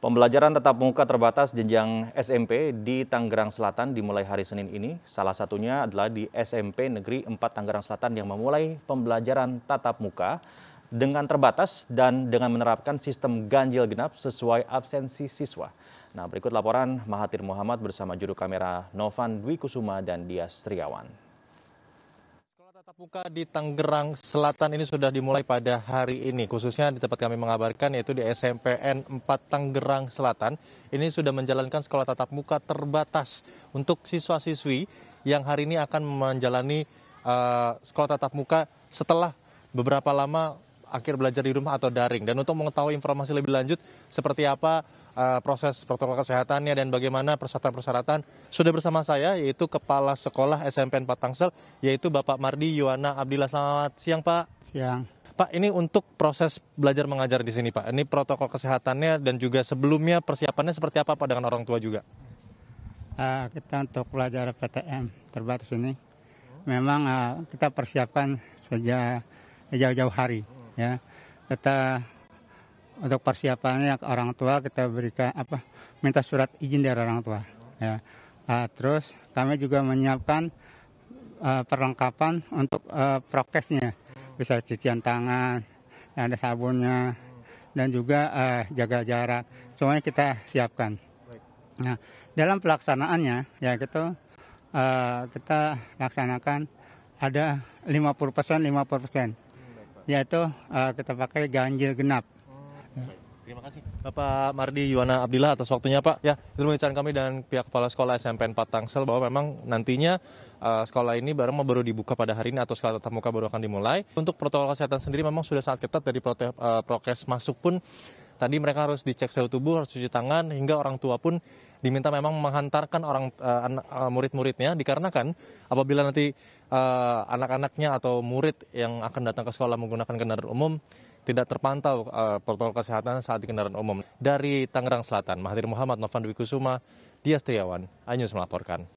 Pembelajaran tatap muka terbatas jenjang SMP di Tangerang Selatan dimulai hari Senin ini. Salah satunya adalah di SMP Negeri 4 Tangerang Selatan yang memulai pembelajaran tatap muka dengan terbatas dan dengan menerapkan sistem ganjil genap sesuai absensi siswa. Nah, berikut laporan Mahathir Muhammad bersama juru kamera Novan Dwi Kusuma dan Dias Triawan. Tatap muka di Tangerang Selatan ini sudah dimulai pada hari ini, khususnya di tempat kami mengabarkan yaitu di SMPN 4 Tangerang Selatan. Ini sudah menjalankan sekolah tatap muka terbatas untuk siswa-siswi yang hari ini akan menjalani uh, sekolah tatap muka setelah beberapa lama akhir belajar di rumah atau daring. Dan untuk mengetahui informasi lebih lanjut seperti apa uh, proses protokol kesehatannya dan bagaimana persyaratan-persyaratan, sudah bersama saya yaitu Kepala Sekolah SMP SMPN Tangsel yaitu Bapak Mardi Yuwana Abdillah. Selamat siang Pak. Siang. Pak, ini untuk proses belajar mengajar di sini, Pak. Ini protokol kesehatannya dan juga sebelumnya persiapannya seperti apa, Pak, dengan orang tua juga? Uh, kita untuk belajar PTM terbatas ini, memang uh, kita persiapkan sejak jauh-jauh hari ya kita untuk persiapannya orang tua kita berikan apa minta surat izin dari orang tua ya uh, terus kami juga menyiapkan uh, perlengkapan untuk uh, prokesnya bisa cucian tangan ada sabunnya dan juga uh, jaga jarak semuanya kita siapkan nah dalam pelaksanaannya ya gitu uh, kita laksanakan ada 50 persen 50 persen yaitu uh, eh, kita pakai ganjil genap. Hmm. Terima kasih. Bapak nah, Mardi Yuwana Abdillah atas waktunya Pak. Ya, itu pembicaraan kami dan pihak kepala sekolah SMP SMPN Tangsel bahwa memang nantinya uh, sekolah ini baru baru dibuka pada hari ini atau sekolah tatap muka baru akan dimulai. Untuk protokol kesehatan sendiri memang sudah sangat ketat dari prote- uh, masuk pun tadi mereka harus dicek suhu tubuh, harus cuci tangan, hingga orang tua pun diminta memang menghantarkan orang uh, murid-muridnya dikarenakan apabila nanti uh, anak-anaknya atau murid yang akan datang ke sekolah menggunakan kendaraan umum tidak terpantau uh, protokol kesehatan saat di kendaraan umum. Dari Tangerang Selatan, Mahathir Muhammad Novan Dwi Kusuma, Dias Triawan, Anyus melaporkan.